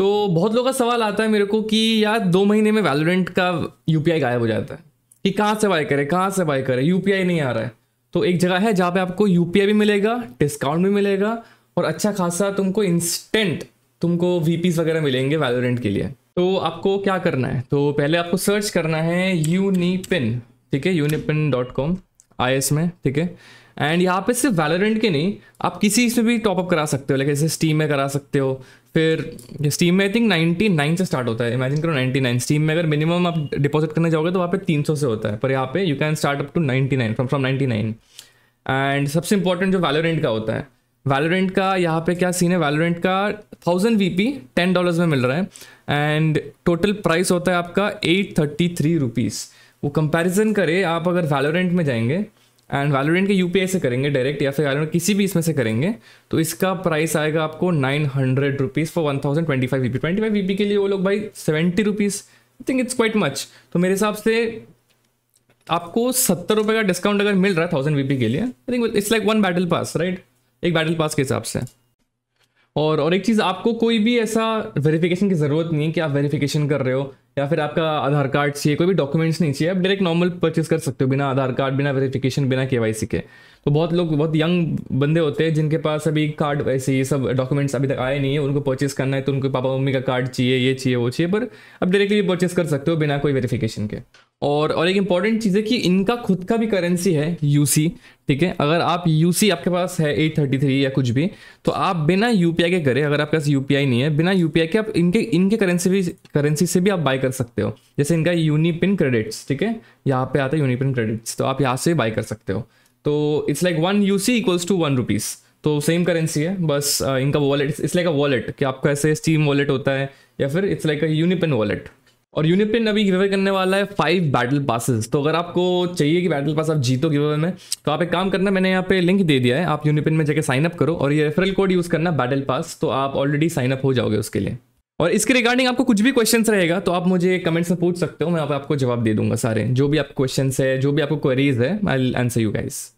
तो बहुत लोगों का सवाल आता है मेरे को कि यार दो महीने में वैलोरेंट का यू गायब हो जाता है कि कहाँ से बाय करें कहाँ से बाय करें यू नहीं आ रहा है तो एक जगह है जहाँ पे आपको यू भी मिलेगा डिस्काउंट भी मिलेगा और अच्छा खासा तुमको इंस्टेंट तुमको वी वगैरह मिलेंगे वैलोरेंट के लिए तो आपको क्या करना है तो पहले आपको सर्च करना है यूनिपिन ठीक है यूनिपिन डॉट कॉम आई में ठीक है एंड यहाँ पे सिर्फ वैलोरेंट के नहीं आप किसी इसमें भी टॉपअप करा सकते हो लाइक जैसे स्टीम में करा सकते हो फिर स्टीम में आई थिंक 99 से स्टार्ट होता है इमेजिन करो 99 स्टीम में अगर मिनिमम आप डिपॉजिट करने जाओगे तो वहाँ पे 300 से होता है पर यहाँ पे you can start up to 99 from from 99 and सबसे इंपॉर्टेंट जो वैलोरेंट का होता है वैलोरेंट का यहाँ पे क्या सीन है वैलोरेंट का thousand V P ten dollars में मिल रहा है एंड टोटल प्राइस होता है आपका एट थर्टी थ्री रुपीज़ वो कंपैरिजन करे आप अगर वैलोरेंट में जाएंगे एंड वैलोरेंट के यू से करेंगे डायरेक्ट या फिर वैलोरेंट किसी भी इसमें से करेंगे तो इसका प्राइस आएगा आपको nine hundred rupees for one thousand twenty five V twenty five V के लिए वो लोग भाई seventy rupees I think it's quite much तो मेरे हिसाब से आपको सत्तर रुपये का डिस्काउंट अगर मिल रहा है थाउजेंड वी के लिए I think it's like one battle pass right एक बैटल पास के हिसाब से और और एक चीज़ आपको कोई भी ऐसा वेरिफिकेशन की ज़रूरत नहीं है कि आप वेरिफिकेशन कर रहे हो या फिर आपका आधार कार्ड चाहिए कोई भी डॉक्यूमेंट्स नहीं चाहिए आप डायरेक्ट नॉर्मल परचेज कर सकते हो बिना आधार कार्ड बिना वेरिफिकेशन बिना के के तो बहुत लोग बहुत यंग बंदे होते हैं जिनके पास अभी कार्ड ऐसे ये सब डॉक्यूमेंट्स अभी तक आए नहीं है उनको परचेज करना है तो उनको पापा मम्मी का कार्ड चाहिए ये चाहिए वो चाहिए पर आप डायरेक्टली परचेज कर सकते हो बिना कोई वेरीफिकेशन के और और एक इम्पॉर्टेंट चीज़ है कि इनका खुद का भी करेंसी है यू ठीक है अगर आप यू आपके पास है 833 या कुछ भी तो आप बिना यू के करें अगर आपके पास यू नहीं है बिना यू के आप इनके इनके करेंसी भी करेंसी से भी आप बाय कर सकते हो जैसे इनका यूनिपिन क्रेडिट्स ठीक है यहाँ पे आता है यूनिपिन क्रेडिट्स तो आप यहाँ से बाय कर सकते हो तो it's like one U C equals to one rupees तो सेम करेंसी है बस इनका wallet it's like a wallet कि आपका ऐसे स्टीम वॉलेट होता है या फिर it's like a UniPin wallet और यूनिपिन अभी गिवे करने वाला है फाइव बैटल पासेस तो अगर आपको चाहिए कि बैटल पास आप जीतो गिवे में तो आप एक काम करना मैंने यहाँ पे लिंक दे दिया है आप यूनिपिन में जाके साइन अप करो और ये रेफरल कोड यूज़ करना बैटल पास तो आप ऑलरेडी साइनअप हो जाओगे उसके लिए और इसके रिगार्डिंग आपको कुछ भी क्वेश्चन रहेगा तो आप मुझे कमेंट्स में पूछ सकते हो मैं आप आपको जवाब दे दूंगा सारे जो भी आपको क्वेश्चन है जो भी आपको क्वेरीज है आई आंसर यू गाइज़